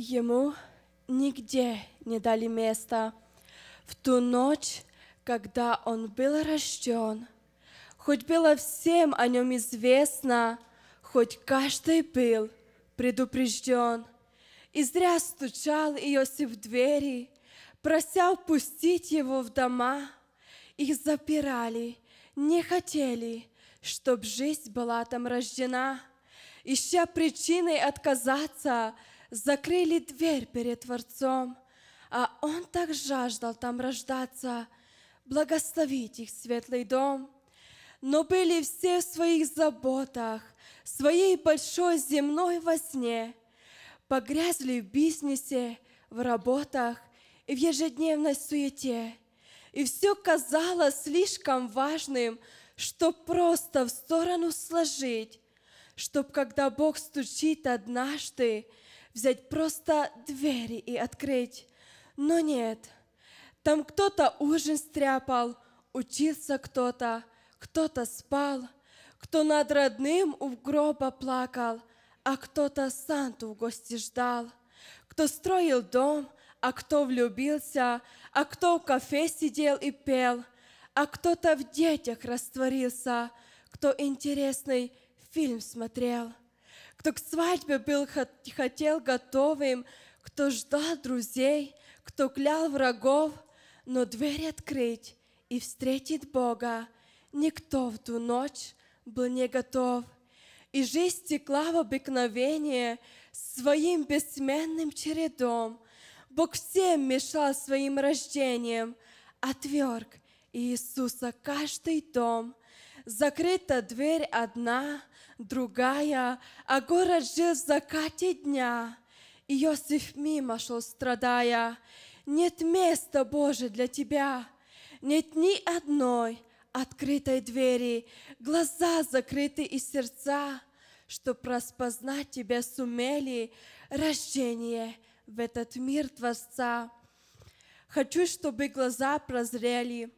Ему нигде не дали места. В ту ночь, когда он был рожден, хоть было всем о нем известно, хоть каждый был предупрежден. И зря стучал Иосиф в двери, прося впустить его в дома. Их запирали, не хотели, чтоб жизнь была там рождена. Ища причиной отказаться — закрыли дверь перед Творцом, а Он так жаждал там рождаться, благословить их светлый дом. Но были все в своих заботах, своей большой земной возне, погрязли в бизнесе, в работах и в ежедневной суете. И все казалось слишком важным, чтоб просто в сторону сложить, чтоб когда Бог стучит однажды, взять просто двери и открыть. Но нет, там кто-то ужин стряпал, учился кто-то, кто-то спал, кто над родным у гроба плакал, а кто-то Санту в гости ждал, кто строил дом, а кто влюбился, а кто в кафе сидел и пел, а кто-то в детях растворился, кто интересный фильм смотрел — кто к свадьбе был, хотел готовым, кто ждал друзей, кто клял врагов, но дверь открыть и встретить Бога никто в ту ночь был не готов. И жизнь текла в обыкновение своим бессменным чередом. Бог всем мешал своим рождением, отверг Иисуса каждый дом — Закрыта дверь одна, другая, А город жил в закате дня. Иосиф мимо шел, страдая, Нет места, Боже, для Тебя, Нет ни одной открытой двери, Глаза закрыты и сердца, Чтоб распознать Тебя сумели Рождение в этот мир Творца. Хочу, чтобы глаза прозрели —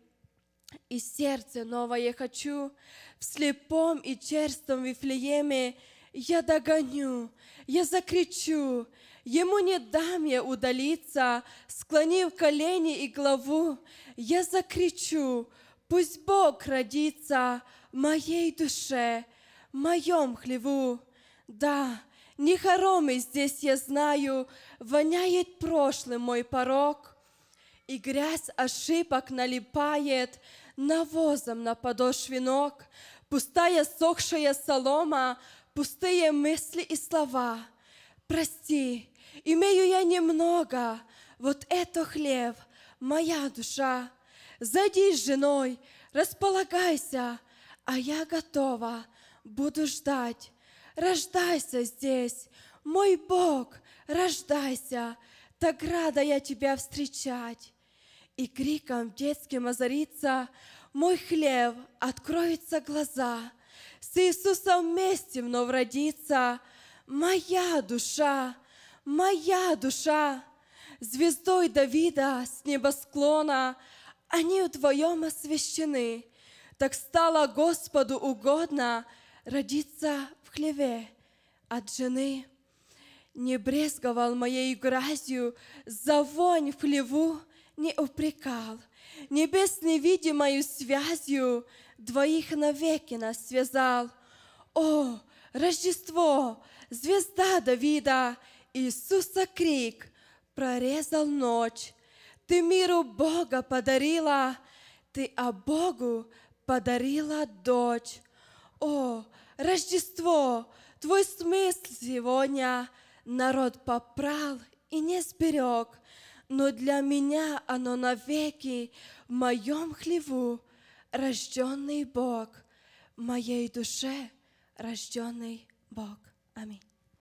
и сердце новое хочу. В слепом и черстом Вифлееме я догоню, я закричу. Ему не дам я удалиться, склонив колени и главу. Я закричу, пусть Бог родится моей душе, моем хлеву. Да, не хоромы здесь я знаю, воняет прошлым мой порог — и грязь ошибок налипает навозом на подошве ног, пустая сохшая солома, пустые мысли и слова. Прости, имею я немного, вот это хлеб, моя душа. Зайди с женой, располагайся, а я готова, буду ждать. Рождайся здесь, мой Бог, рождайся, так рада я тебя встречать и криком детским озарится мой хлеб, откроются глаза, с Иисусом вместе вновь родится моя душа, моя душа. Звездой Давида с небосклона они вдвоем освящены. Так стало Господу угодно родиться в хлеве от жены. Не брезговал моей грязью за вонь в хлеву, не упрекал. Небес невидимою связью двоих навеки нас связал. О, Рождество, звезда Давида, Иисуса крик прорезал ночь. Ты миру Бога подарила, ты о а Богу подарила дочь. О, Рождество, твой смысл сегодня народ попрал и не сберег но для меня оно навеки в моем хлеву, рожденный Бог, в моей душе рожденный Бог. Аминь.